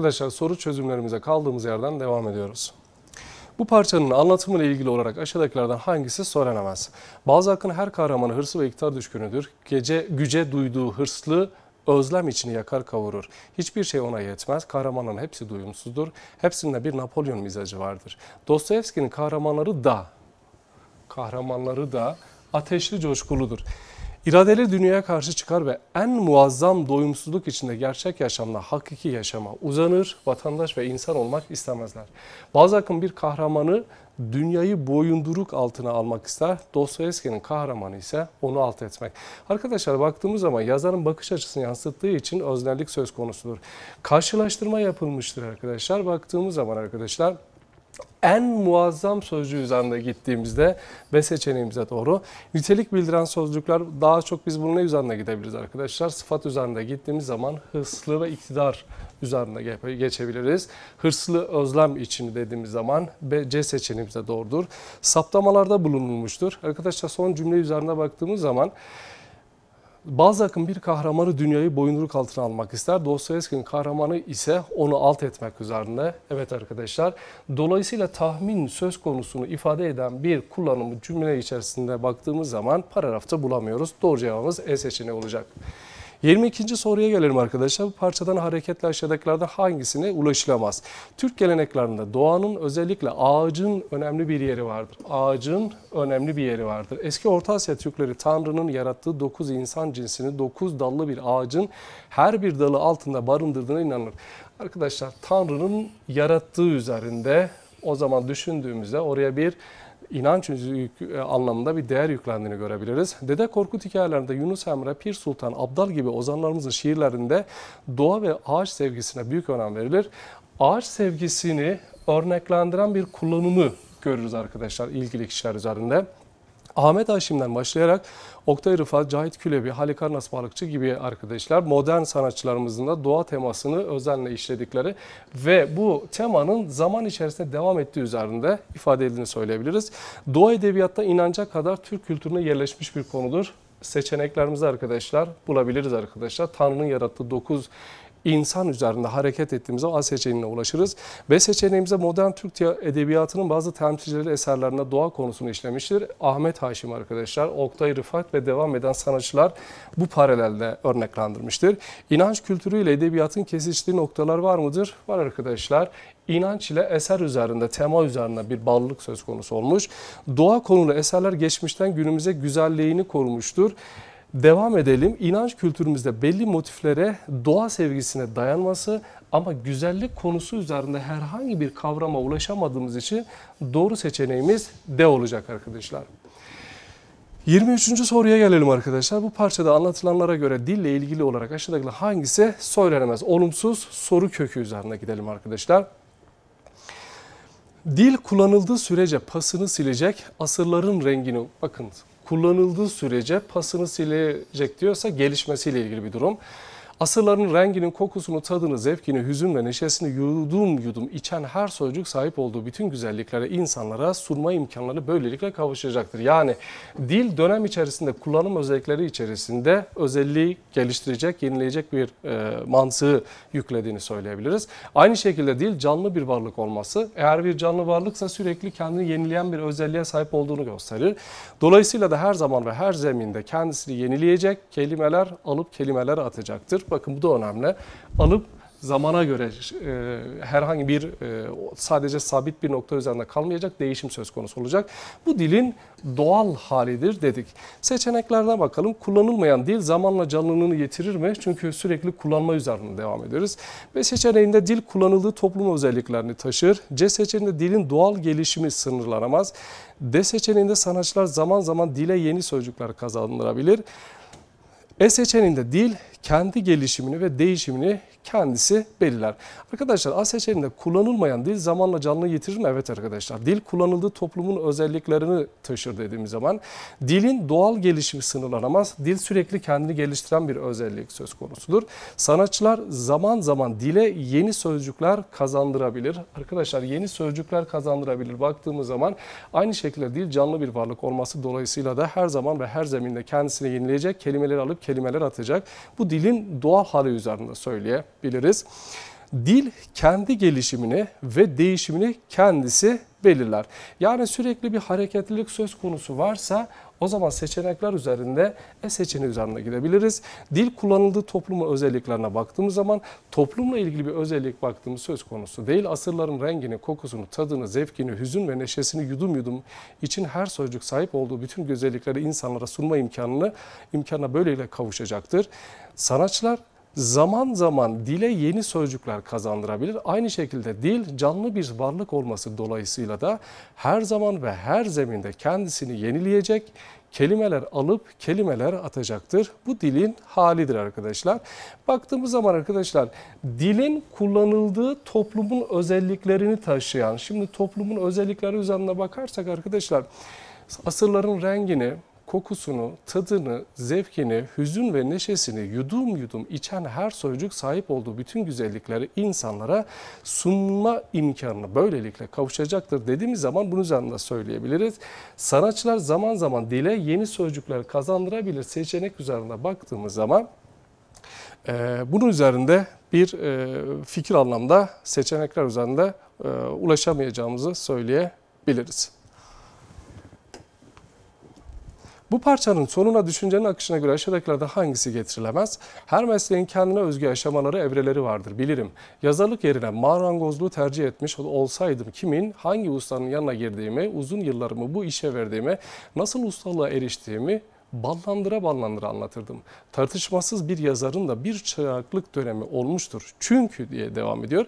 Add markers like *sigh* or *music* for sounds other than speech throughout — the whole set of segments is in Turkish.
Arkadaşlar soru çözümlerimize kaldığımız yerden devam ediyoruz. Bu parçanın anlatımıyla ilgili olarak aşağıdakilerden hangisi söylenemez? Bazı hakkın her kahramanı hırsı ve iktidar düşkünüdür. Gece güce duyduğu hırslı özlem içini yakar kavurur. Hiçbir şey ona yetmez. Kahramanların hepsi duyumsuzdur. Hepsinde bir Napolyon mizacı vardır. Dostoyevski'nin kahramanları da kahramanları da ateşli coşkuludur. İradeleri dünyaya karşı çıkar ve en muazzam doyumsuzluk içinde gerçek yaşamla hakiki yaşama uzanır, vatandaş ve insan olmak istemezler. Bazı akım bir kahramanı dünyayı boyunduruk altına almak ister. Dostoyevski'nin kahramanı ise onu alt etmek. Arkadaşlar baktığımız zaman yazarın bakış açısını yansıttığı için öznellik söz konusudur. Karşılaştırma yapılmıştır arkadaşlar. Baktığımız zaman arkadaşlar en muazzam sözcüğü üzerinde gittiğimizde B seçeneğimize doğru. Nitelik bildiren sözcükler daha çok biz bunun ne üzerinde gidebiliriz arkadaşlar? Sıfat üzerinde gittiğimiz zaman hırslı ve iktidar üzerinde geçebiliriz. Hırslı özlem için dediğimiz zaman B, C seçeneğimize doğrudur. Saptamalarda bulunulmuştur. Arkadaşlar son cümle üzerinde baktığımız zaman bazı akım bir kahramanı dünyayı boyunduruk altına almak ister. Dostoyevski'nin kahramanı ise onu alt etmek üzerine. Evet arkadaşlar. Dolayısıyla tahmin söz konusunu ifade eden bir kullanımı cümle içerisinde baktığımız zaman paragrafta bulamıyoruz. Doğru cevabımız E seçeneği olacak. 22. soruya gelelim arkadaşlar. Bu parçadan hareketle aşağıdakilerden hangisine ulaşılamaz? Türk geleneklerinde doğanın özellikle ağacın önemli bir yeri vardır. Ağacın önemli bir yeri vardır. Eski Orta Asya Türkleri Tanrı'nın yarattığı 9 insan cinsini 9 dallı bir ağacın her bir dalı altında barındırdığına inanılır. Arkadaşlar Tanrı'nın yarattığı üzerinde o zaman düşündüğümüzde oraya bir inanç e, anlamında bir değer yüklendiğini görebiliriz. Dede Korkut hikayelerinde Yunus Emre, Pir Sultan, Abdal gibi ozanlarımızın şiirlerinde doğa ve ağaç sevgisine büyük önem verilir. Ağaç sevgisini örneklendiren bir kullanımı görürüz arkadaşlar ilgili kişiler üzerinde. Ahmet Haşim'den başlayarak Oktay Rıfat, Cahit Külebi, Halikarnas Balıkçı gibi arkadaşlar modern sanatçılarımızın da doğa temasını özenle işledikleri ve bu temanın zaman içerisinde devam ettiği üzerinde ifade edildiğini söyleyebiliriz. Doğa edebiyatta inanca kadar Türk kültürüne yerleşmiş bir konudur seçeneklerimizi arkadaşlar bulabiliriz arkadaşlar. Tanrı'nın yarattığı 9 insan üzerinde hareket ettiğimizde zaman A seçeneğine ulaşırız. B seçeneğimize modern Türk edebiyatının bazı temsilcileri eserlerinde doğa konusunu işlemiştir. Ahmet Haşim arkadaşlar, Oktay Rıfat ve devam eden sanatçılar bu paralelde örneklendirmiştir. İnanç kültürüyle edebiyatın kesiştiği noktalar var mıdır? Var arkadaşlar İnanç ile eser üzerinde, tema üzerinde bir bağlılık söz konusu olmuş. Doğa konulu eserler geçmişten günümüze güzelliğini korumuştur. Devam edelim. İnanç kültürümüzde belli motiflere, doğa sevgisine dayanması ama güzellik konusu üzerinde herhangi bir kavrama ulaşamadığımız için doğru seçeneğimiz D olacak arkadaşlar. 23. soruya gelelim arkadaşlar. Bu parçada anlatılanlara göre dille ilgili olarak aşağıdaki hangisi söylenemez? Olumsuz soru kökü üzerine gidelim arkadaşlar. Dil kullanıldığı sürece pasını silecek asırların rengini, bakın kullanıldığı sürece pasını silecek diyorsa gelişmesiyle ilgili bir durum. Asırların renginin, kokusunu, tadını, zevkini, hüzün ve neşesini yudum yudum içen her sözcük sahip olduğu bütün güzelliklere insanlara sunma imkanları böylelikle kavuşacaktır. Yani dil dönem içerisinde kullanım özellikleri içerisinde özelliği geliştirecek, yenileyecek bir e, mantığı yüklediğini söyleyebiliriz. Aynı şekilde dil canlı bir varlık olması eğer bir canlı varlıksa sürekli kendini yenileyen bir özelliğe sahip olduğunu gösterir. Dolayısıyla da her zaman ve her zeminde kendisini yenileyecek kelimeler alıp kelimeler atacaktır. Bakın bu da önemli. Alıp zamana göre e, herhangi bir e, sadece sabit bir nokta üzerinde kalmayacak değişim söz konusu olacak. Bu dilin doğal halidir dedik. Seçeneklerden bakalım. Kullanılmayan dil zamanla canlılığını yitirir mi? Çünkü sürekli kullanma üzerine devam ederiz. B seçeneğinde dil kullanıldığı toplum özelliklerini taşır. C seçeneğinde dilin doğal gelişimi sınırlanamaz. D seçeneğinde sanatçılar zaman zaman dile yeni sözcükler kazandırabilir. E seçeneğinde dil kendi gelişimini ve değişimini kendisi belirler. Arkadaşlar Asya seçeneğinde kullanılmayan dil zamanla canlı yitirir mi? Evet arkadaşlar. Dil kullanıldığı toplumun özelliklerini taşır dediğimiz zaman dilin doğal gelişimi sınırlanamaz. Dil sürekli kendini geliştiren bir özellik söz konusudur. Sanatçılar zaman zaman dile yeni sözcükler kazandırabilir. Arkadaşlar yeni sözcükler kazandırabilir. Baktığımız zaman aynı şekilde dil canlı bir varlık olması dolayısıyla da her zaman ve her zeminde kendisini yenileyecek, kelimeleri alıp kelimeler atacak. Bu dilin doğal hali üzerinde söyleye biliriz. Dil kendi gelişimini ve değişimini kendisi belirler. Yani sürekli bir hareketlilik söz konusu varsa o zaman seçenekler üzerinde e seçeneği üzerinde gidebiliriz. Dil kullanıldığı topluma özelliklerine baktığımız zaman toplumla ilgili bir özellik baktığımız söz konusu değil. Asırların rengini, kokusunu, tadını, zevkini, hüzün ve neşesini yudum yudum için her sözcük sahip olduğu bütün güzellikleri insanlara sunma imkanını imkana böyleyle kavuşacaktır. Sanatçılar zaman zaman dile yeni sözcükler kazandırabilir. Aynı şekilde dil canlı bir varlık olması dolayısıyla da her zaman ve her zeminde kendisini yenileyecek, kelimeler alıp kelimeler atacaktır. Bu dilin halidir arkadaşlar. Baktığımız zaman arkadaşlar dilin kullanıldığı toplumun özelliklerini taşıyan, şimdi toplumun özellikleri üzerine bakarsak arkadaşlar asırların rengini, kokusunu, tadını, zevkini, hüzün ve neşesini yudum yudum içen her sözcük sahip olduğu bütün güzellikleri insanlara sunma imkanına böylelikle kavuşacaktır dediğimiz zaman bunun üzerinde söyleyebiliriz. Sanatçılar zaman zaman dile yeni sözcükler kazandırabilir seçenek üzerine baktığımız zaman e, bunun üzerinde bir e, fikir anlamda seçenekler üzerinde e, ulaşamayacağımızı söyleyebiliriz. Bu parçanın sonuna düşüncenin akışına göre aşağıdakilerden hangisi getirilemez? Her mesleğin kendine özgü aşamaları, evreleri vardır bilirim. Yazarlık yerine marangozluğu tercih etmiş olsaydım kimin, hangi ustanın yanına girdiğimi, uzun yıllarımı bu işe verdiğimi, nasıl ustalığa eriştiğimi ballandıra ballandıra anlatırdım. Tartışmasız bir yazarın da bir çıraklık dönemi olmuştur. Çünkü diye devam ediyor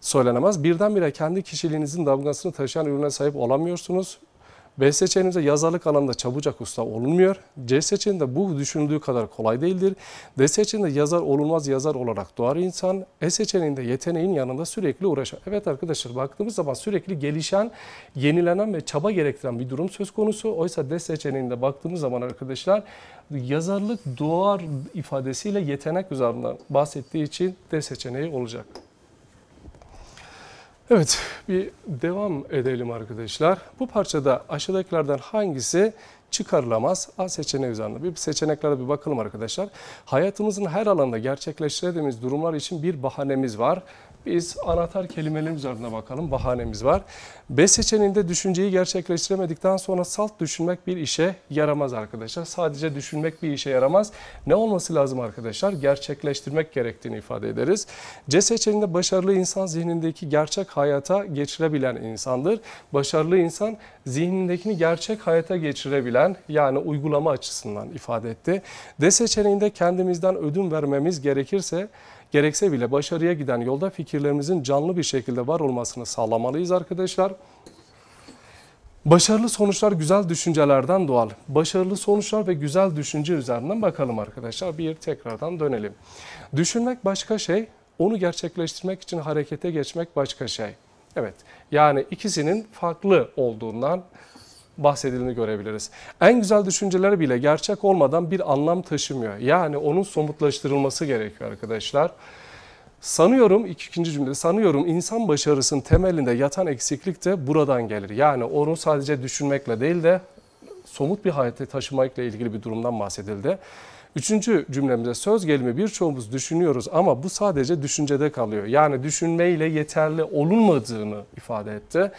söylenemez. Birdenbire kendi kişiliğinizin damgasını taşıyan ürüne sahip olamıyorsunuz. B seçeneğinde yazarlık alanında çabucak usta olunmuyor. C seçeneğinde bu düşünüldüğü kadar kolay değildir. D seçeneğinde yazar olunmaz yazar olarak doğar insan. E seçeneğinde yeteneğin yanında sürekli uğraşan. Evet arkadaşlar baktığımız zaman sürekli gelişen, yenilenen ve çaba gerektiren bir durum söz konusu. Oysa D seçeneğinde baktığımız zaman arkadaşlar yazarlık doğar ifadesiyle yetenek üzerinden bahsettiği için D seçeneği olacak. Evet bir devam edelim arkadaşlar. Bu parçada aşağıdakilerden hangisi çıkarılamaz? A seçeneği üzerinde. Bir seçeneklere bir bakalım arkadaşlar. Hayatımızın her alanda gerçekleştirdiğimiz durumlar için bir bahanemiz var. Biz anahtar kelimelerimiz ardına bakalım. Bahanemiz var. B seçeneğinde düşünceyi gerçekleştiremedikten sonra salt düşünmek bir işe yaramaz arkadaşlar. Sadece düşünmek bir işe yaramaz. Ne olması lazım arkadaşlar? Gerçekleştirmek gerektiğini ifade ederiz. C seçeneğinde başarılı insan zihnindeki gerçek hayata geçirebilen insandır. Başarılı insan zihnindekini gerçek hayata geçirebilen yani uygulama açısından ifade etti. D seçeneğinde kendimizden ödün vermemiz gerekirse gerekse bile başarıya giden yolda fikirlerimizin canlı bir şekilde var olmasını sağlamalıyız arkadaşlar. Başarılı sonuçlar güzel düşüncelerden doğal. Başarılı sonuçlar ve güzel düşünce üzerinden bakalım arkadaşlar. Bir tekrardan dönelim. Düşünmek başka şey, onu gerçekleştirmek için harekete geçmek başka şey. Evet, yani ikisinin farklı olduğundan bahsedildiğini görebiliriz. En güzel düşünceler bile gerçek olmadan bir anlam taşımıyor. Yani onun somutlaştırılması gerekiyor arkadaşlar. Sanıyorum, ikinci cümle, sanıyorum insan başarısının temelinde yatan eksiklik de buradan gelir. Yani onu sadece düşünmekle değil de somut bir hayata taşımakla ilgili bir durumdan bahsedildi. Üçüncü cümlemize söz gelimi birçoğumuz düşünüyoruz ama bu sadece düşüncede kalıyor. Yani düşünmeyle yeterli olunmadığını ifade etti.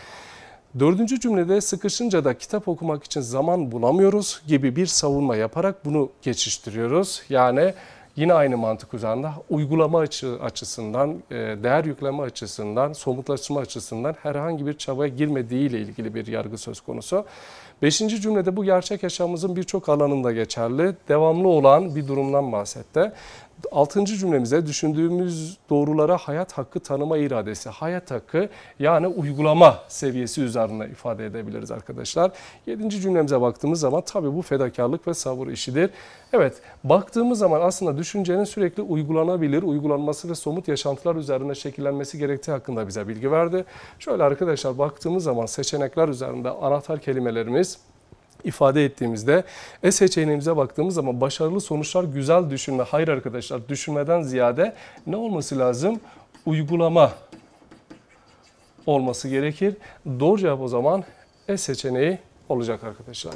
Dördüncü cümlede sıkışınca da kitap okumak için zaman bulamıyoruz gibi bir savunma yaparak bunu geçiştiriyoruz. Yani yine aynı mantık üzerinde uygulama açı, açısından, e, değer yükleme açısından, somutlaşma açısından herhangi bir çabaya girmediğiyle ilgili bir yargı söz konusu. Beşinci cümlede bu gerçek yaşamımızın birçok alanında geçerli, devamlı olan bir durumdan bahsetti. Altıncı cümlemize düşündüğümüz doğrulara hayat hakkı tanıma iradesi, hayat hakkı yani uygulama seviyesi üzerine ifade edebiliriz arkadaşlar. Yedinci cümlemize baktığımız zaman tabii bu fedakarlık ve sabır işidir. Evet baktığımız zaman aslında düşüncenin sürekli uygulanabilir, uygulanması ve somut yaşantılar üzerine şekillenmesi gerektiği hakkında bize bilgi verdi. Şöyle arkadaşlar baktığımız zaman seçenekler üzerinde anahtar kelimelerimiz ifade ettiğimizde E seçeneğimize baktığımız zaman başarılı sonuçlar güzel düşünme. Hayır arkadaşlar düşünmeden ziyade ne olması lazım? Uygulama olması gerekir. Doğru cevap o zaman E seçeneği olacak arkadaşlar.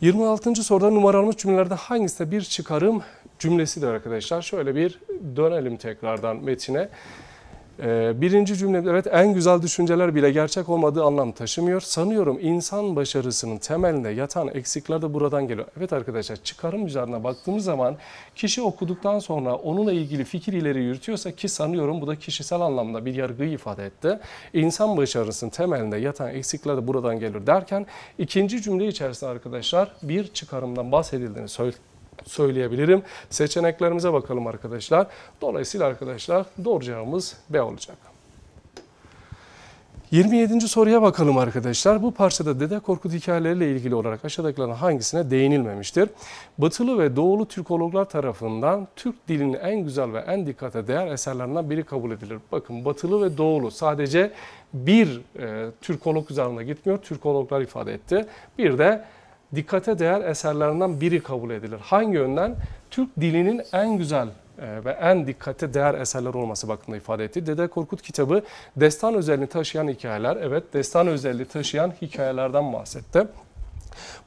26. soruda numaralı cümlelerde hangisinde bir çıkarım cümlesidir arkadaşlar? Şöyle bir dönelim tekrardan metine. Ee, birinci cümle evet en güzel düşünceler bile gerçek olmadığı anlam taşımıyor. Sanıyorum insan başarısının temelinde yatan eksikler de buradan geliyor. Evet arkadaşlar çıkarım üzerine baktığımız zaman kişi okuduktan sonra onunla ilgili fikir ileri yürütüyorsa ki sanıyorum bu da kişisel anlamda bir yargıyı ifade etti. İnsan başarısının temelinde yatan eksikler de buradan gelir derken ikinci cümle içerisinde arkadaşlar bir çıkarımdan bahsedildiğini söyledi söyleyebilirim. Seçeneklerimize bakalım arkadaşlar. Dolayısıyla arkadaşlar doğru cevabımız B olacak. 27. soruya bakalım arkadaşlar. Bu parçada Dede Korkut hikayeleriyle ilgili olarak aşağıdakilerden hangisine değinilmemiştir? Batılı ve Doğulu Türkologlar tarafından Türk dilinin en güzel ve en dikkate değer eserlerinden biri kabul edilir. Bakın Batılı ve Doğulu sadece bir e, Türkolog üzerinde gitmiyor. Türkologlar ifade etti. Bir de dikkate değer eserlerinden biri kabul edilir. Hangi yönden? Türk dilinin en güzel e, ve en dikkate değer eserler olması bakımında ifade etti. Dede Korkut kitabı destan özelliğini taşıyan hikayeler, evet destan özelliği taşıyan hikayelerden bahsetti.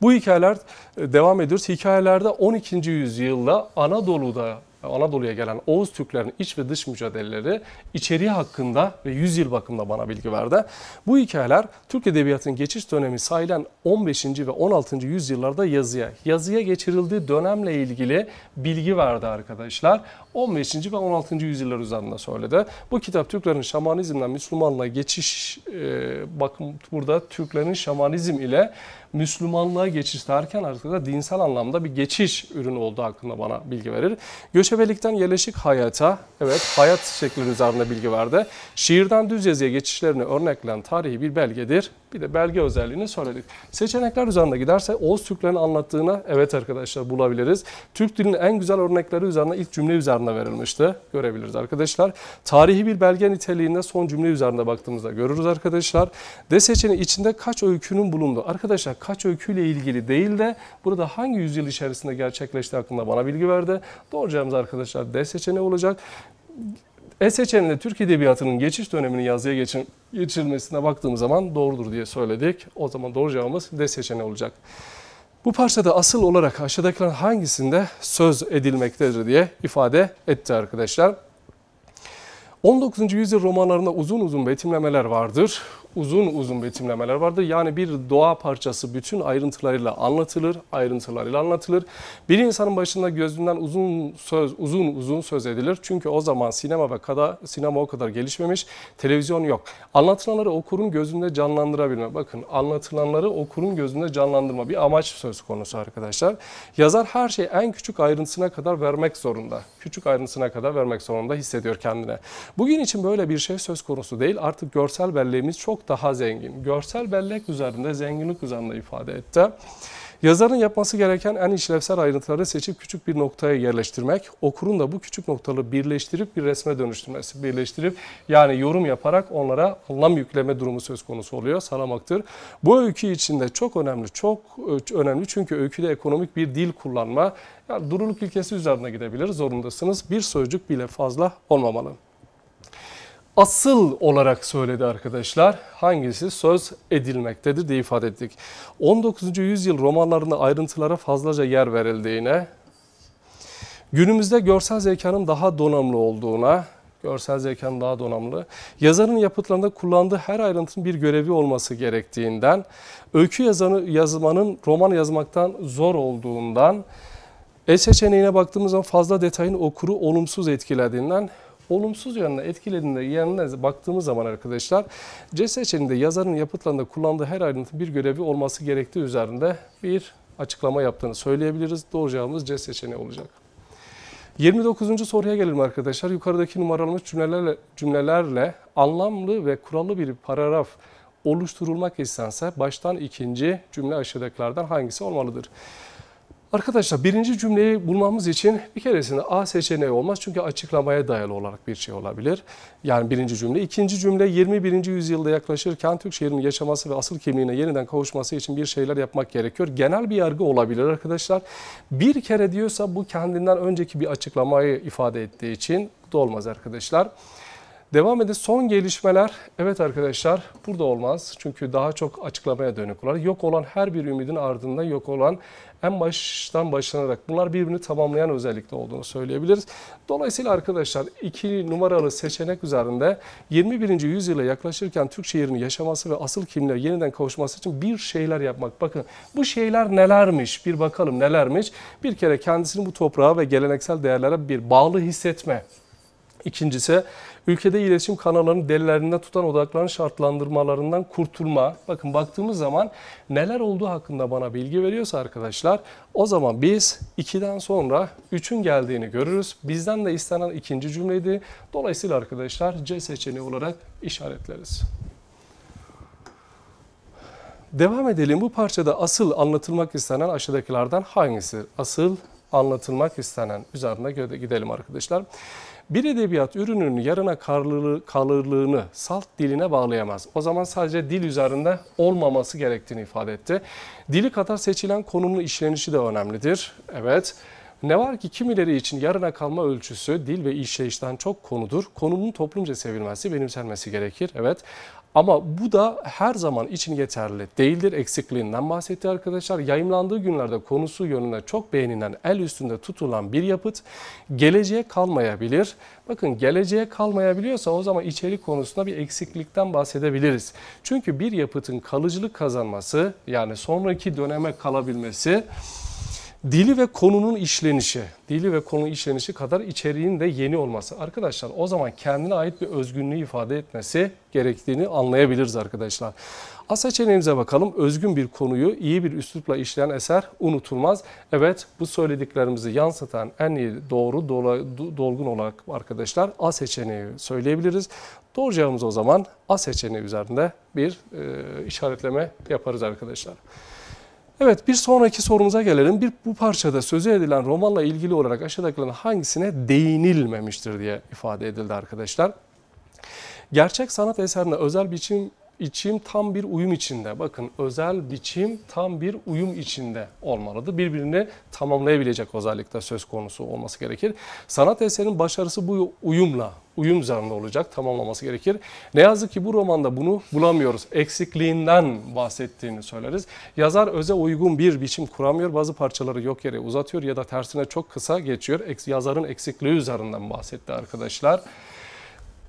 Bu hikayeler e, devam ediyoruz. Hikayelerde 12. yüzyılda Anadolu'da Anadolu'ya gelen Oğuz Türklerin iç ve dış mücadeleleri içeriği hakkında ve yüzyıl bakımında bana bilgi verdi. Bu hikayeler Türk Edebiyatı'nın geçiş dönemi sayılan 15. ve 16. yüzyıllarda yazıya, yazıya geçirildiği dönemle ilgili bilgi verdi arkadaşlar. 15. ve 16. yüzyıllar üzerinde söyledi. Bu kitap Türklerin şamanizmden Müslümanlığa geçiş e, bakım burada Türklerin şamanizm ile Müslümanlığa geçiş derken artık da dinsel anlamda bir geçiş ürünü olduğu hakkında bana bilgi verir. Göçebelikten yerleşik hayata, evet hayat şeklinin üzerine bilgi verdi. Şiirden düz yazıya geçişlerini örnekleyen tarihi bir belgedir bir de belge özelliğini söyledik. Seçenekler üzerinde giderse Oğuz Türklerin anlattığına evet arkadaşlar bulabiliriz. Türk dilinin en güzel örnekleri üzerine ilk cümle üzerine verilmişti. Görebiliriz arkadaşlar. Tarihi bir belge niteliğinde son cümle üzerinde baktığımızda görürüz arkadaşlar. D seçeneği içinde kaç öykünün bulunduğu. Arkadaşlar kaç öyküyle ilgili değil de burada hangi yüzyıl içerisinde gerçekleşti hakkında bana bilgi verdi. Doğru cevabımız arkadaşlar D seçeneği olacak e seçeneğinde Türk Edebiyatı'nın geçiş dönemini yazıya geçir geçirilmesine baktığımız zaman doğrudur diye söyledik. O zaman doğru cevabımız D seçeneği olacak. Bu parçada asıl olarak aşağıdakilerin hangisinde söz edilmektedir diye ifade etti arkadaşlar. 19. yüzyıl romanlarında uzun uzun betimlemeler vardır uzun uzun betimlemeler vardır. Yani bir doğa parçası bütün ayrıntılarıyla anlatılır, ayrıntılarıyla anlatılır. Bir insanın başında gözünden uzun söz, uzun uzun söz edilir. Çünkü o zaman sinema ve kada sinema o kadar gelişmemiş, televizyon yok. Anlatılanları okurun gözünde canlandırabilme. Bakın anlatılanları okurun gözünde canlandırma bir amaç söz konusu arkadaşlar. Yazar her şeyi en küçük ayrıntısına kadar vermek zorunda. Küçük ayrıntısına kadar vermek zorunda hissediyor kendine. Bugün için böyle bir şey söz konusu değil. Artık görsel belleğimiz çok çok daha zengin. Görsel bellek üzerinde zenginlik üzerinde ifade etti. Yazarın yapması gereken en işlevsel ayrıntıları seçip küçük bir noktaya yerleştirmek, okurun da bu küçük noktaları birleştirip bir resme dönüştürmesi, birleştirip yani yorum yaparak onlara anlam yükleme durumu söz konusu oluyor, salamaktır. Bu öykü içinde çok önemli, çok ıı, önemli çünkü öyküde ekonomik bir dil kullanma, yani duruluk ilkesi üzerine gidebilir zorundasınız. Bir sözcük bile fazla olmamalı asıl olarak söyledi arkadaşlar. Hangisi söz edilmektedir diye ifade ettik. 19. yüzyıl romanlarında ayrıntılara fazlaca yer verildiğine, günümüzde görsel zekanın daha donanımlı olduğuna, görsel zekanın daha donanımlı, yazarın yapıtlarında kullandığı her ayrıntının bir görevi olması gerektiğinden, öykü yazanı, yazmanın roman yazmaktan zor olduğundan, el seçeneğine baktığımız zaman fazla detayın okuru olumsuz etkilediğinden olumsuz yanına, etkilerine, yanına baktığımız zaman arkadaşlar C seçeneğinde yazarın yapıtlarında kullandığı her ayrıntı bir görevi olması gerektiği üzerinde bir açıklama yaptığını söyleyebiliriz. Doğru cevabımız C seçeneği olacak. 29. soruya gelelim arkadaşlar. Yukarıdaki numaralı cümlelerle, cümlelerle anlamlı ve kurallı bir paragraf oluşturulmak istense baştan ikinci cümle aşağıdakilerden hangisi olmalıdır? Arkadaşlar birinci cümleyi bulmamız için bir keresinde A seçeneği olmaz çünkü açıklamaya dayalı olarak bir şey olabilir. Yani birinci cümle. ikinci cümle 21. yüzyılda yaklaşırken Türk şehrinin yaşaması ve asıl kimliğine yeniden kavuşması için bir şeyler yapmak gerekiyor. Genel bir yargı olabilir arkadaşlar. Bir kere diyorsa bu kendinden önceki bir açıklamayı ifade ettiği için bu da olmaz arkadaşlar. Devam edin. Son gelişmeler. Evet arkadaşlar burada olmaz. Çünkü daha çok açıklamaya dönük olar. Yok olan her bir ümidin ardında yok olan en baştan başlanarak bunlar birbirini tamamlayan özellikle olduğunu söyleyebiliriz. Dolayısıyla arkadaşlar iki numaralı seçenek üzerinde 21. yüzyıla yaklaşırken Türk şehrinin yaşaması ve asıl kimliğe yeniden kavuşması için bir şeyler yapmak. Bakın bu şeyler nelermiş bir bakalım nelermiş. Bir kere kendisini bu toprağa ve geleneksel değerlere bir bağlı hissetme İkincisi ülkede iletişim kanallarının dellerinden tutan odakların şartlandırmalarından kurtulma. Bakın baktığımız zaman neler olduğu hakkında bana bilgi veriyorsa arkadaşlar o zaman biz 2'den sonra 3'ün geldiğini görürüz. Bizden de istenen ikinci cümleydi. Dolayısıyla arkadaşlar C seçeneği olarak işaretleriz. Devam edelim. Bu parçada asıl anlatılmak istenen aşağıdakilerden hangisi? Asıl anlatılmak istenen üzerinde gidelim arkadaşlar. Arkadaşlar. Bir edebiyat ürününün yarına kalırlığını salt diline bağlayamaz. O zaman sadece dil üzerinde olmaması gerektiğini ifade etti. Dili kadar seçilen konunun işlenişi de önemlidir. Evet. Ne var ki kimileri için yarına kalma ölçüsü dil ve işleyişten çok konudur. Konunun toplumca sevilmesi, benimsenmesi gerekir. Evet ama bu da her zaman için yeterli değildir eksikliğinden bahsetti arkadaşlar. Yayımlandığı günlerde konusu yönüne çok beğenilen, el üstünde tutulan bir yapıt geleceğe kalmayabilir. Bakın geleceğe kalmayabiliyorsa o zaman içerik konusunda bir eksiklikten bahsedebiliriz. Çünkü bir yapıtın kalıcılık kazanması yani sonraki döneme kalabilmesi Dili ve konunun işlenişi, dili ve konunun işlenişi kadar içeriğin de yeni olması. Arkadaşlar o zaman kendine ait bir özgünlüğü ifade etmesi gerektiğini anlayabiliriz arkadaşlar. A seçeneğimize bakalım. Özgün bir konuyu iyi bir üslupla işleyen eser unutulmaz. Evet bu söylediklerimizi yansıtan en iyi doğru dolgun olarak arkadaşlar A seçeneği söyleyebiliriz. Doğru cevabımız o zaman A seçeneği üzerinde bir e, işaretleme yaparız arkadaşlar. Evet bir sonraki sorumuza gelelim. Bir bu parçada sözü edilen romanla ilgili olarak aşağıdakilerin hangisine değinilmemiştir diye ifade edildi arkadaşlar. Gerçek sanat eserine özel biçim İçim tam bir uyum içinde. Bakın özel biçim tam bir uyum içinde olmalıdır. Birbirini tamamlayabilecek özellikle söz konusu olması gerekir. Sanat eserinin başarısı bu uyumla, uyum üzerinde olacak, tamamlaması gerekir. Ne yazık ki bu romanda bunu bulamıyoruz. Eksikliğinden bahsettiğini söyleriz. Yazar öze uygun bir biçim kuramıyor. Bazı parçaları yok yere uzatıyor ya da tersine çok kısa geçiyor. Yazarın eksikliği üzerinden bahsetti arkadaşlar.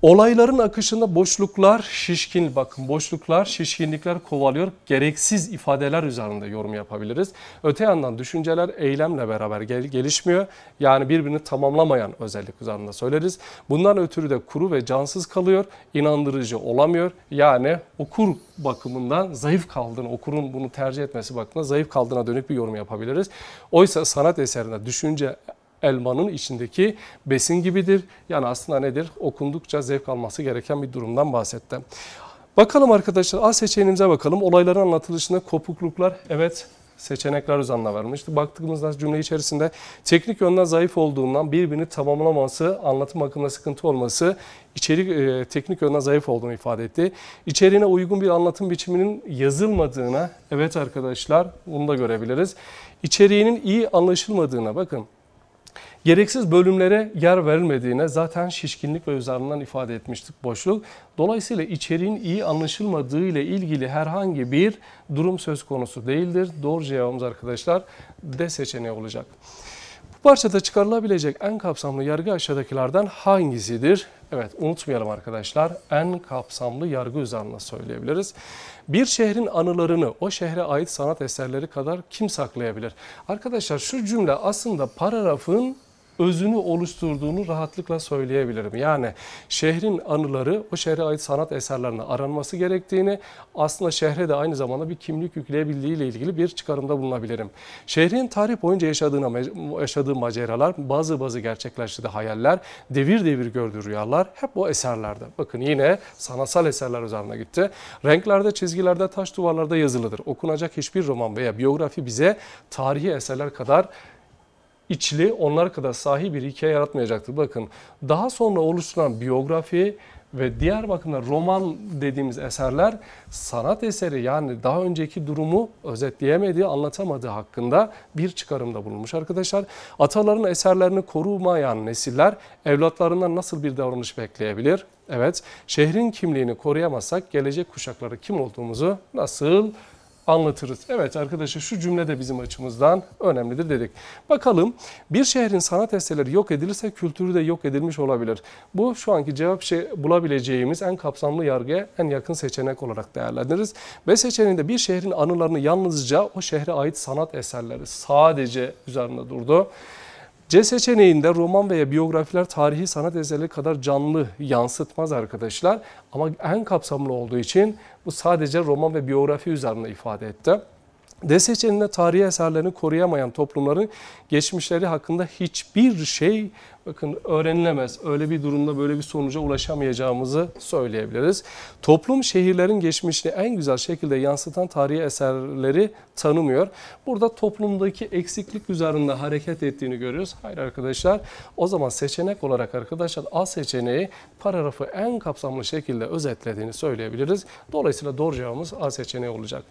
Olayların akışında boşluklar, şişkin bakın boşluklar, şişkinlikler kovalıyor. Gereksiz ifadeler üzerinde yorum yapabiliriz. Öte yandan düşünceler eylemle beraber gel gelişmiyor. Yani birbirini tamamlamayan özellik üzerinde söyleriz. Bundan ötürü de kuru ve cansız kalıyor. inandırıcı olamıyor. Yani okur bakımından zayıf kaldığını, okurun bunu tercih etmesi bakımından zayıf kaldığına dönük bir yorum yapabiliriz. Oysa sanat eserinde düşünce elmanın içindeki besin gibidir. Yani aslında nedir? Okundukça zevk alması gereken bir durumdan bahsettim. Bakalım arkadaşlar A seçeneğimize bakalım. Olayların anlatılışında kopukluklar evet seçenekler üzerine vermişti. Baktığımızda cümle içerisinde teknik yönden zayıf olduğundan birbirini tamamlaması, anlatım hakkında sıkıntı olması, içerik e, teknik yönden zayıf olduğunu ifade etti. İçeriğine uygun bir anlatım biçiminin yazılmadığına, evet arkadaşlar bunu da görebiliriz. İçeriğinin iyi anlaşılmadığına bakın Gereksiz bölümlere yer verilmediğine zaten şişkinlik ve üzerinden ifade etmiştik boşluk. Dolayısıyla içeriğin iyi anlaşılmadığı ile ilgili herhangi bir durum söz konusu değildir. Doğru cevabımız arkadaşlar D seçeneği olacak. Bu parçada çıkarılabilecek en kapsamlı yargı aşağıdakilerden hangisidir? Evet unutmayalım arkadaşlar en kapsamlı yargı üzerine söyleyebiliriz. Bir şehrin anılarını o şehre ait sanat eserleri kadar kim saklayabilir? Arkadaşlar şu cümle aslında paragrafın özünü oluşturduğunu rahatlıkla söyleyebilirim. Yani şehrin anıları o şehre ait sanat eserlerine aranması gerektiğini aslında şehre de aynı zamanda bir kimlik yükleyebildiği ile ilgili bir çıkarımda bulunabilirim. Şehrin tarih boyunca yaşadığına, yaşadığı maceralar, bazı bazı gerçekleştirdiği hayaller, devir devir gördüğü rüyalar hep o eserlerde. Bakın yine sanatsal eserler üzerine gitti. Renklerde, çizgilerde, taş duvarlarda yazılıdır. Okunacak hiçbir roman veya biyografi bize tarihi eserler kadar içli onlar kadar sahi bir hikaye yaratmayacaktır. Bakın daha sonra oluşturan biyografi ve diğer bakımdan roman dediğimiz eserler sanat eseri yani daha önceki durumu özetleyemediği, anlatamadığı hakkında bir çıkarımda bulunmuş arkadaşlar. Ataların eserlerini korumayan nesiller evlatlarından nasıl bir davranış bekleyebilir? Evet, şehrin kimliğini koruyamazsak gelecek kuşaklara kim olduğumuzu nasıl anlatırız. Evet arkadaşlar şu cümle de bizim açımızdan önemlidir dedik. Bakalım bir şehrin sanat eserleri yok edilirse kültürü de yok edilmiş olabilir. Bu şu anki cevap şey bulabileceğimiz en kapsamlı yargıya en yakın seçenek olarak değerlendiririz. Ve seçeneğinde bir şehrin anılarını yalnızca o şehre ait sanat eserleri sadece üzerinde durdu. C seçeneğinde roman veya biyografiler tarihi sanat eserleri kadar canlı yansıtmaz arkadaşlar. Ama en kapsamlı olduğu için bu sadece roman ve biyografi üzerine ifade etti. D seçeneğinde tarihi eserlerini koruyamayan toplumların geçmişleri hakkında hiçbir şey bakın öğrenilemez. Öyle bir durumda böyle bir sonuca ulaşamayacağımızı söyleyebiliriz. Toplum şehirlerin geçmişini en güzel şekilde yansıtan tarihi eserleri tanımıyor. Burada toplumdaki eksiklik üzerinde hareket ettiğini görüyoruz. Hayır arkadaşlar o zaman seçenek olarak arkadaşlar A seçeneği paragrafı en kapsamlı şekilde özetlediğini söyleyebiliriz. Dolayısıyla doğru cevabımız A seçeneği olacak.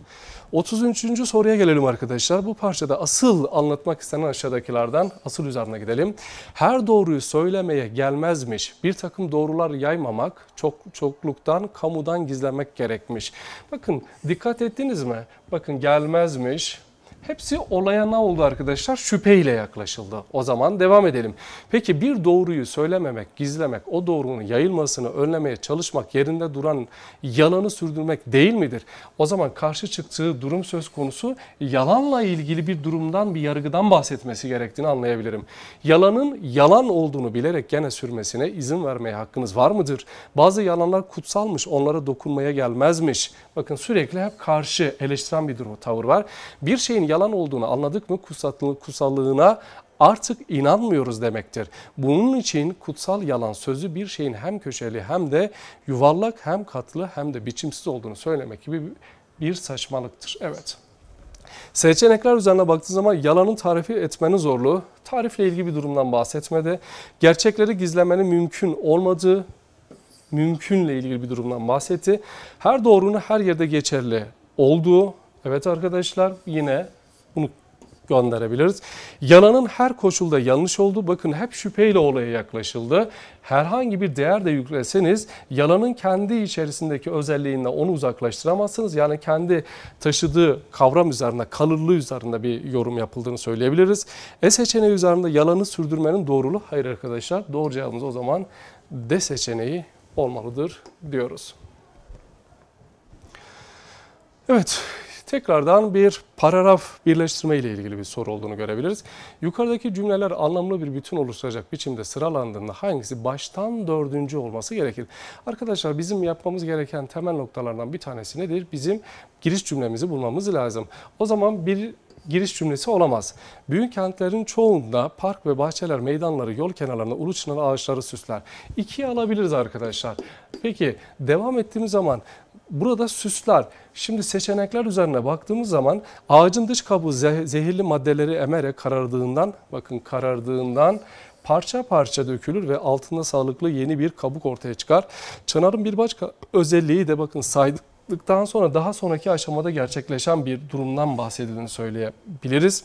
33. soruya gelelim arkadaşlar. Bu parçada asıl anlatmak istenen aşağıdakilerden asıl üzerine gidelim. Her doğru doğruyu söylemeye gelmezmiş. Bir takım doğrular yaymamak, çok çokluktan, kamudan gizlemek gerekmiş. Bakın dikkat ettiniz mi? Bakın gelmezmiş, Hepsi olaya ne oldu arkadaşlar. Şüpheyle yaklaşıldı. O zaman devam edelim. Peki bir doğruyu söylememek, gizlemek, o doğrunun yayılmasını önlemeye çalışmak, yerinde duran yalanı sürdürmek değil midir? O zaman karşı çıktığı durum söz konusu yalanla ilgili bir durumdan, bir yargıdan bahsetmesi gerektiğini anlayabilirim. Yalanın yalan olduğunu bilerek gene sürmesine izin vermeye hakkınız var mıdır? Bazı yalanlar kutsalmış, onlara dokunmaya gelmezmiş. Bakın sürekli hep karşı eleştiren bir durum, tavır var. Bir şeyin yalan olduğunu anladık mı kutsallığına artık inanmıyoruz demektir. Bunun için kutsal yalan sözü bir şeyin hem köşeli hem de yuvarlak hem katlı hem de biçimsiz olduğunu söylemek gibi bir saçmalıktır. Evet. Seçenekler üzerine baktığı zaman yalanın tarifi etmenin zorluğu, tarifle ilgili bir durumdan bahsetmedi. Gerçekleri gizlemenin mümkün olmadığı, mümkünle ilgili bir durumdan bahsetti. Her doğrunun her yerde geçerli olduğu, evet arkadaşlar yine bunu gönderebiliriz. Yalanın her koşulda yanlış olduğu bakın hep şüpheyle olaya yaklaşıldı. Herhangi bir değer de yükleseniz yalanın kendi içerisindeki özelliğinden onu uzaklaştıramazsınız. Yani kendi taşıdığı kavram üzerinde, kalırlığı üzerinde bir yorum yapıldığını söyleyebiliriz. E seçeneği üzerinde yalanı sürdürmenin doğruluğu hayır arkadaşlar. Doğru cevabımız o zaman D seçeneği olmalıdır diyoruz. Evet tekrardan bir paragraf birleştirme ile ilgili bir soru olduğunu görebiliriz. Yukarıdaki cümleler anlamlı bir bütün oluşturacak biçimde sıralandığında hangisi baştan dördüncü olması gerekir? Arkadaşlar bizim yapmamız gereken temel noktalardan bir tanesi nedir? Bizim giriş cümlemizi bulmamız lazım. O zaman bir giriş cümlesi olamaz. Büyük kentlerin çoğunda park ve bahçeler, meydanları, yol kenarlarında ulu ağaçları süsler. İkiye alabiliriz arkadaşlar. Peki devam ettiğimiz zaman burada süsler. Şimdi seçenekler üzerine baktığımız zaman ağacın dış kabuğu zehirli maddeleri emerek karardığından bakın karardığından parça parça dökülür ve altında sağlıklı yeni bir kabuk ortaya çıkar. Çınarın bir başka özelliği de bakın saydıktan sonra daha sonraki aşamada gerçekleşen bir durumdan bahsedildiğini söyleyebiliriz.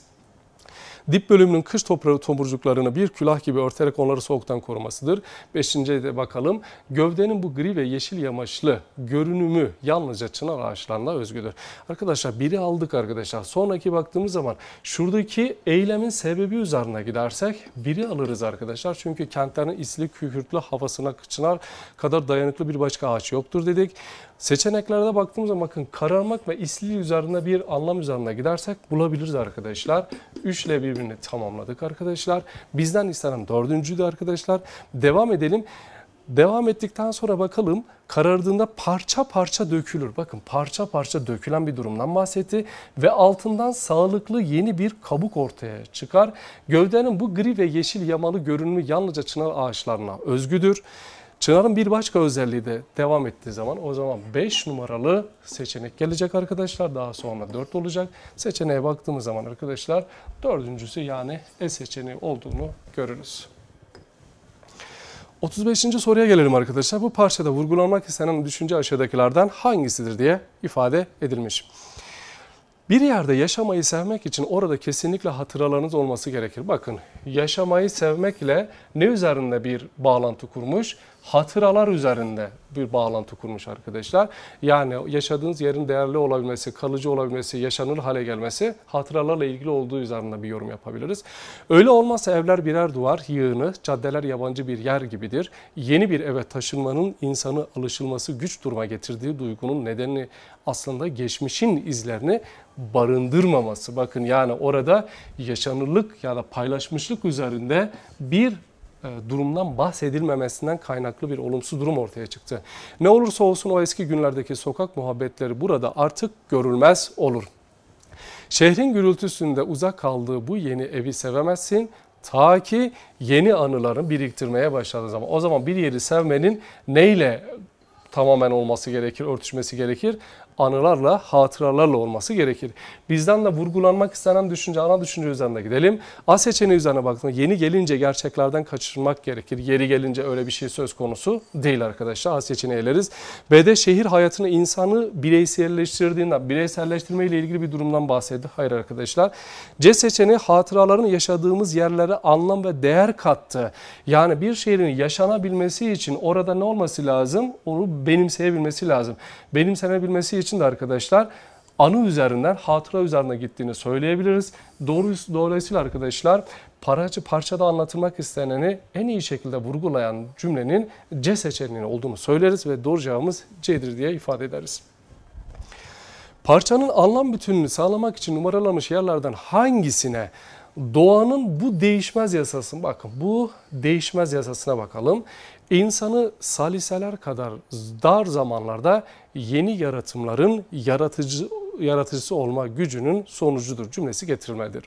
Dip bölümünün kış toprağı tomurcuklarını bir külah gibi örterek onları soğuktan korumasıdır. Beşinciye de bakalım. Gövdenin bu gri ve yeşil yamaçlı görünümü yalnızca çınar ağaçlarına özgüdür. Arkadaşlar biri aldık arkadaşlar. Sonraki baktığımız zaman şuradaki eylemin sebebi üzerine gidersek biri alırız arkadaşlar. Çünkü kentlerin isli kükürtlü havasına çınar kadar dayanıklı bir başka ağaç yoktur dedik. Seçeneklerde baktığımız zaman bakın kararmak ve isli üzerine bir anlam üzerine gidersek bulabiliriz arkadaşlar. 3 ile bir birbirini tamamladık arkadaşlar. Bizden lisanın dördüncüydü arkadaşlar. Devam edelim. Devam ettikten sonra bakalım karardığında parça parça dökülür. Bakın parça parça dökülen bir durumdan bahsetti ve altından sağlıklı yeni bir kabuk ortaya çıkar. Gövdenin bu gri ve yeşil yamalı görünümü yalnızca çınar ağaçlarına özgüdür. Çınar'ın bir başka özelliği de devam ettiği zaman o zaman 5 numaralı seçenek gelecek arkadaşlar. Daha sonra 4 olacak. Seçeneğe baktığımız zaman arkadaşlar dördüncüsü yani E seçeneği olduğunu görürüz. 35. soruya gelelim arkadaşlar. Bu parçada vurgulanmak istenen düşünce aşağıdakilerden hangisidir diye ifade edilmiş. Bir yerde yaşamayı sevmek için orada kesinlikle hatıralarınız olması gerekir. Bakın yaşamayı sevmekle ne üzerinde bir bağlantı kurmuş? hatıralar üzerinde bir bağlantı kurmuş arkadaşlar. Yani yaşadığınız yerin değerli olabilmesi, kalıcı olabilmesi, yaşanır hale gelmesi hatıralarla ilgili olduğu üzerinde bir yorum yapabiliriz. Öyle olmazsa evler birer duvar yığını, caddeler yabancı bir yer gibidir. Yeni bir eve taşınmanın insanı alışılması güç duruma getirdiği duygunun nedeni aslında geçmişin izlerini barındırmaması. Bakın yani orada yaşanırlık ya da paylaşmışlık üzerinde bir e, durumdan bahsedilmemesinden kaynaklı bir olumsuz durum ortaya çıktı. Ne olursa olsun o eski günlerdeki sokak muhabbetleri burada artık görülmez olur. Şehrin gürültüsünde uzak kaldığı bu yeni evi sevemezsin. Ta ki yeni anıları biriktirmeye başladığın zaman. O zaman bir yeri sevmenin neyle tamamen olması gerekir, örtüşmesi gerekir? anılarla, hatıralarla olması gerekir. Bizden de vurgulanmak istenen düşünce, ana düşünce üzerinde gidelim. A seçeneği üzerine baktığında yeni gelince gerçeklerden kaçırmak gerekir. Yeri gelince öyle bir şey söz konusu değil arkadaşlar. A seçeneği eleriz. B'de şehir hayatını insanı bireyselleştirdiğinden, bireyselleştirme ile ilgili bir durumdan bahsetti. Hayır arkadaşlar. C seçeneği hatıraların yaşadığımız yerlere anlam ve değer kattı. Yani bir şehrin yaşanabilmesi için orada ne olması lazım? Onu benimseyebilmesi lazım. Benimsenebilmesi için için de arkadaşlar anı üzerinden, hatıra üzerine gittiğini söyleyebiliriz. Doğru, dolayısıyla arkadaşlar parça, parçada anlatılmak isteneni en iyi şekilde vurgulayan cümlenin C seçeneğinin olduğunu söyleriz ve doğru cevabımız C'dir diye ifade ederiz. Parçanın anlam bütününü sağlamak için numaralanmış yerlerden hangisine doğanın bu değişmez yasasını bakın bu değişmez yasasına bakalım insanı saliseler kadar dar zamanlarda yeni yaratımların yaratıcı yaratıcısı olma gücünün sonucudur cümlesi getirilmedir.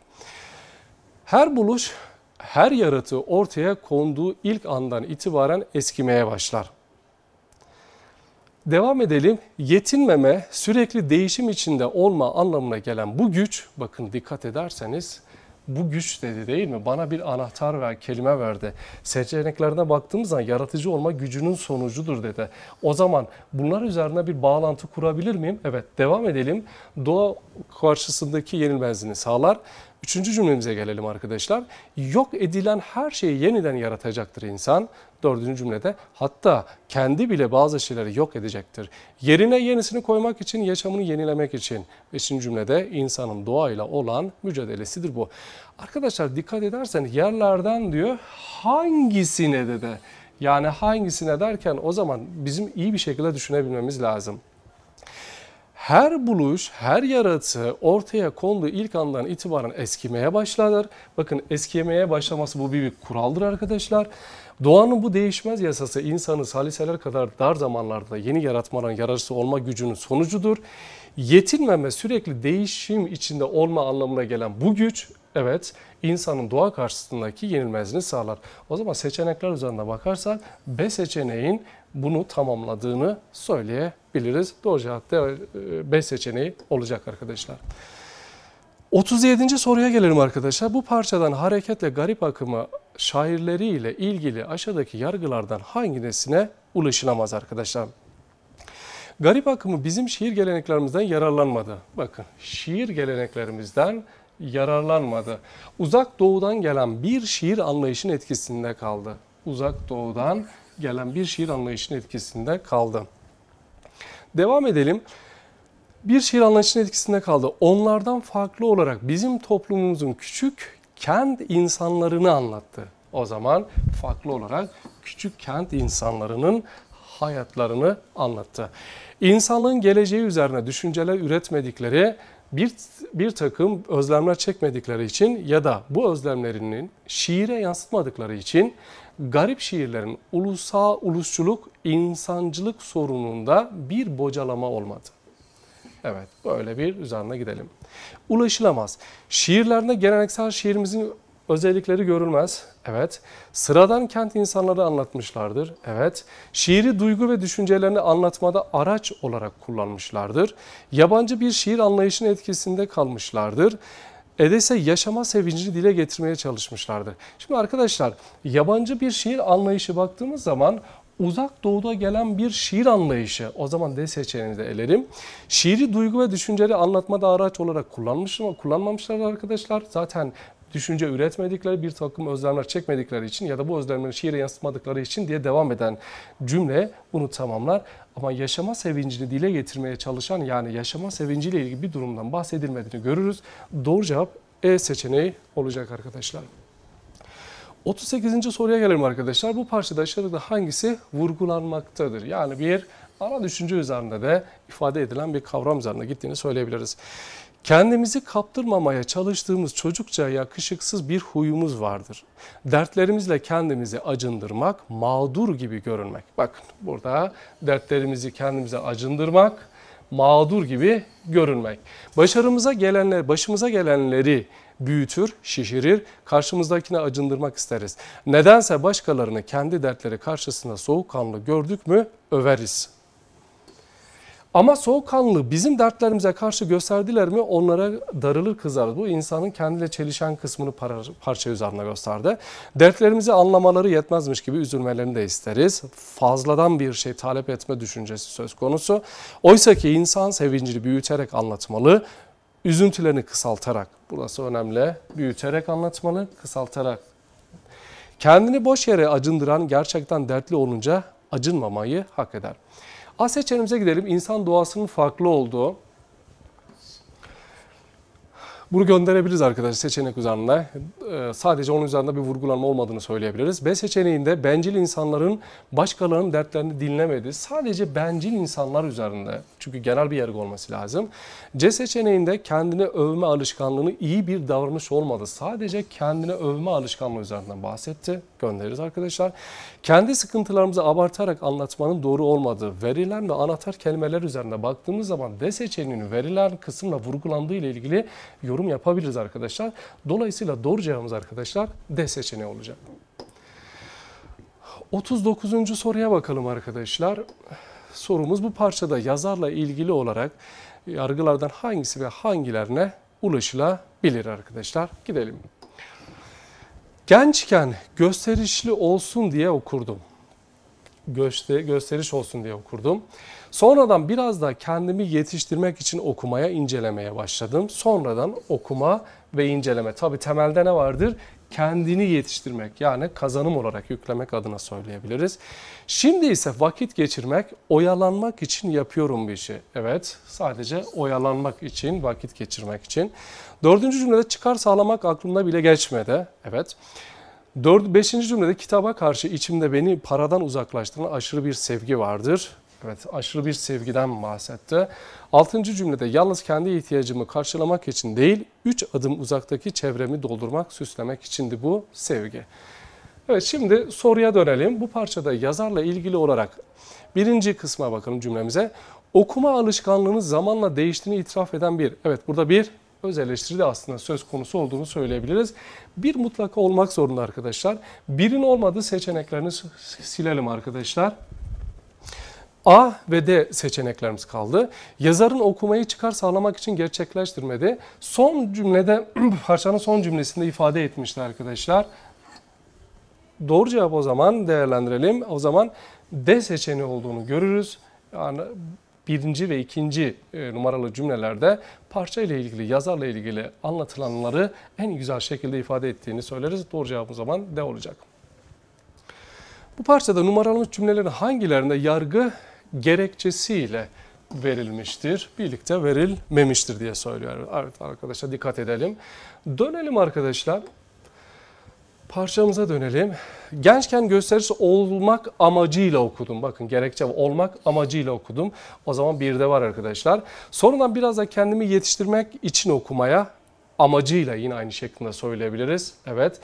Her buluş, her yaratı ortaya konduğu ilk andan itibaren eskimeye başlar. Devam edelim. Yetinmeme, sürekli değişim içinde olma anlamına gelen bu güç, bakın dikkat ederseniz bu güç dedi değil mi? Bana bir anahtar ver, kelime verdi. Seçeneklerine baktığımız zaman yaratıcı olma gücünün sonucudur dedi. O zaman bunlar üzerine bir bağlantı kurabilir miyim? Evet devam edelim. Doğa karşısındaki yenilmezliğini sağlar. Üçüncü cümlemize gelelim arkadaşlar. Yok edilen her şeyi yeniden yaratacaktır insan dördüncü cümlede hatta kendi bile bazı şeyleri yok edecektir. Yerine yenisini koymak için, yaşamını yenilemek için. Beşinci cümlede insanın doğayla olan mücadelesidir bu. Arkadaşlar dikkat ederseniz yerlerden diyor hangisine de yani hangisine derken o zaman bizim iyi bir şekilde düşünebilmemiz lazım. Her buluş, her yaratı ortaya konduğu ilk andan itibaren eskimeye başlar. Bakın eskimeye başlaması bu bir, bir kuraldır arkadaşlar. Doğanın bu değişmez yasası insanı saliseler kadar dar zamanlarda yeni yaratmanın yararısı olma gücünün sonucudur. Yetinmeme sürekli değişim içinde olma anlamına gelen bu güç evet insanın doğa karşısındaki yenilmezliğini sağlar. O zaman seçenekler üzerinde bakarsak B seçeneğin bunu tamamladığını söyleyebiliriz. Doğru cevap da e, B seçeneği olacak arkadaşlar. 37. soruya gelelim arkadaşlar. Bu parçadan hareketle garip akımı şairleriyle ilgili aşağıdaki yargılardan hangisine ulaşılamaz arkadaşlar? Garip akımı bizim şiir geleneklerimizden yararlanmadı. Bakın şiir geleneklerimizden yararlanmadı. Uzak doğudan gelen bir şiir anlayışın etkisinde kaldı. Uzak doğudan gelen bir şiir anlayışın etkisinde kaldı. Devam edelim. Bir şiir anlayışının etkisinde kaldı. Onlardan farklı olarak bizim toplumumuzun küçük kent insanlarını anlattı. O zaman farklı olarak küçük kent insanlarının hayatlarını anlattı. İnsanlığın geleceği üzerine düşünceler üretmedikleri bir, bir takım özlemler çekmedikleri için ya da bu özlemlerinin şiire yansıtmadıkları için garip şiirlerin ulusal ulusçuluk, insancılık sorununda bir bocalama olmadı. Evet böyle bir üzerine gidelim. Ulaşılamaz. Şiirlerinde geleneksel şiirimizin özellikleri görülmez. Evet. Sıradan kent insanları anlatmışlardır. Evet. Şiiri duygu ve düşüncelerini anlatmada araç olarak kullanmışlardır. Yabancı bir şiir anlayışının etkisinde kalmışlardır. Edese yaşama sevincini dile getirmeye çalışmışlardır. Şimdi arkadaşlar yabancı bir şiir anlayışı baktığımız zaman uzak doğuda gelen bir şiir anlayışı. O zaman D seçeneğini de elerim. Şiiri duygu ve düşünceleri anlatmada araç olarak kullanmışlar, ama kullanmamışlar arkadaşlar. Zaten düşünce üretmedikleri, bir takım özlemler çekmedikleri için ya da bu özlemleri şiire yansıtmadıkları için diye devam eden cümle bunu tamamlar. Ama yaşama sevincini dile getirmeye çalışan yani yaşama sevinciyle ilgili bir durumdan bahsedilmediğini görürüz. Doğru cevap E seçeneği olacak arkadaşlar. 38. soruya gelelim arkadaşlar. Bu parçada aşağıda hangisi vurgulanmaktadır? Yani bir ana düşünce üzerinde de ifade edilen bir kavram üzerine gittiğini söyleyebiliriz. Kendimizi kaptırmamaya çalıştığımız çocukça yakışıksız bir huyumuz vardır. Dertlerimizle kendimizi acındırmak, mağdur gibi görünmek. Bakın burada dertlerimizi kendimize acındırmak, mağdur gibi görünmek. Başarımıza gelenler, başımıza gelenleri büyütür, şişirir, karşımızdakini acındırmak isteriz. Nedense başkalarını kendi dertleri karşısında soğukkanlı gördük mü överiz. Ama soğukkanlı bizim dertlerimize karşı gösterdiler mi onlara darılır kızarız. Bu insanın kendiyle çelişen kısmını parça üzerine gösterdi. Dertlerimizi anlamaları yetmezmiş gibi üzülmelerini de isteriz. Fazladan bir şey talep etme düşüncesi söz konusu. Oysa ki insan sevincini büyüterek anlatmalı üzüntülerini kısaltarak, burası önemli, büyüterek anlatmalı, kısaltarak. Kendini boş yere acındıran gerçekten dertli olunca acınmamayı hak eder. A ah, seçenimize gidelim. İnsan doğasının farklı olduğu, bunu gönderebiliriz arkadaşlar seçenek üzerinde. Ee, sadece onun üzerinde bir vurgulanma olmadığını söyleyebiliriz. B seçeneğinde bencil insanların başkalarının dertlerini dinlemedi sadece bencil insanlar üzerinde. Çünkü genel bir yargı olması lazım. C seçeneğinde kendini övme alışkanlığını iyi bir davranış olmadı. Sadece kendini övme alışkanlığı üzerinden bahsetti. Göndeririz arkadaşlar. Kendi sıkıntılarımızı abartarak anlatmanın doğru olmadığı, verilen ve anahtar kelimeler üzerinde baktığımız zaman D seçeneğinin verilen kısımla vurgulandığı ile ilgili yorum yorum yapabiliriz arkadaşlar. Dolayısıyla doğru cevabımız arkadaşlar D seçeneği olacak. 39. soruya bakalım arkadaşlar. Sorumuz bu parçada yazarla ilgili olarak yargılardan hangisi ve hangilerine ulaşılabilir arkadaşlar? Gidelim. Gençken gösterişli olsun diye okurdum. Göste, gösteriş olsun diye okurdum. Sonradan biraz da kendimi yetiştirmek için okumaya, incelemeye başladım. Sonradan okuma ve inceleme. Tabi temelde ne vardır? Kendini yetiştirmek yani kazanım olarak yüklemek adına söyleyebiliriz. Şimdi ise vakit geçirmek, oyalanmak için yapıyorum bir şey. Evet sadece oyalanmak için, vakit geçirmek için. Dördüncü cümlede çıkar sağlamak aklımda bile geçmedi. Evet. Dört beşinci cümlede kitaba karşı içimde beni paradan uzaklaştıran aşırı bir sevgi vardır. Evet, aşırı bir sevgiden bahsetti. Altıncı cümlede yalnız kendi ihtiyacımı karşılamak için değil, üç adım uzaktaki çevremi doldurmak, süslemek içindi bu sevgi. Evet, şimdi soruya dönelim. Bu parçada yazarla ilgili olarak birinci kısma bakalım cümlemize. Okuma alışkanlığınız zamanla değiştiğini itiraf eden bir, evet burada bir öz eleştiri de aslında söz konusu olduğunu söyleyebiliriz. Bir mutlaka olmak zorunda arkadaşlar. Birin olmadığı seçeneklerini silelim arkadaşlar. A ve D seçeneklerimiz kaldı. Yazarın okumayı çıkar sağlamak için gerçekleştirmedi. Son cümlede, *clears throat* parçanın son cümlesinde ifade etmişti arkadaşlar. Doğru cevap o zaman değerlendirelim. O zaman D seçeneği olduğunu görürüz. Yani birinci ve ikinci e, numaralı cümlelerde parça ile ilgili, yazarla ilgili anlatılanları en güzel şekilde ifade ettiğini söyleriz. Doğru cevap o zaman D olacak. Bu parçada numaralı cümlelerin hangilerinde yargı gerekçesiyle verilmiştir, birlikte verilmemiştir diye söylüyor. Evet arkadaşlar dikkat edelim. Dönelim arkadaşlar. Parçamıza dönelim. Gençken gösterisi olmak amacıyla okudum. Bakın gerekçe olmak amacıyla okudum. O zaman bir de var arkadaşlar. Sonradan biraz da kendimi yetiştirmek için okumaya amacıyla yine aynı şeklinde söyleyebiliriz. Evet.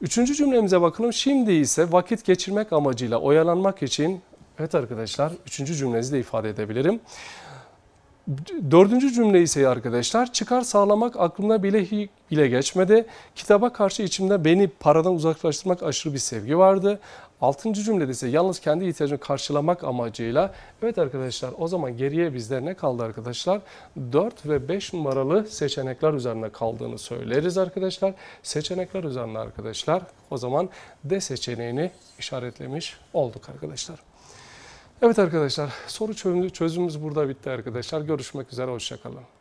Üçüncü cümlemize bakalım. Şimdi ise vakit geçirmek amacıyla oyalanmak için Evet arkadaşlar, üçüncü cümlenizi de ifade edebilirim. Dördüncü cümle ise arkadaşlar çıkar sağlamak aklımda bile bile geçmedi. Kitaba karşı içimde beni paradan uzaklaştırmak aşırı bir sevgi vardı. Altıncı cümlede ise yalnız kendi ihtiyacını karşılamak amacıyla. Evet arkadaşlar o zaman geriye bizde ne kaldı arkadaşlar? 4 ve 5 numaralı seçenekler üzerine kaldığını söyleriz arkadaşlar. Seçenekler üzerine arkadaşlar o zaman D seçeneğini işaretlemiş olduk arkadaşlar. Evet arkadaşlar soru çözümümüz burada bitti arkadaşlar. Görüşmek üzere hoşçakalın.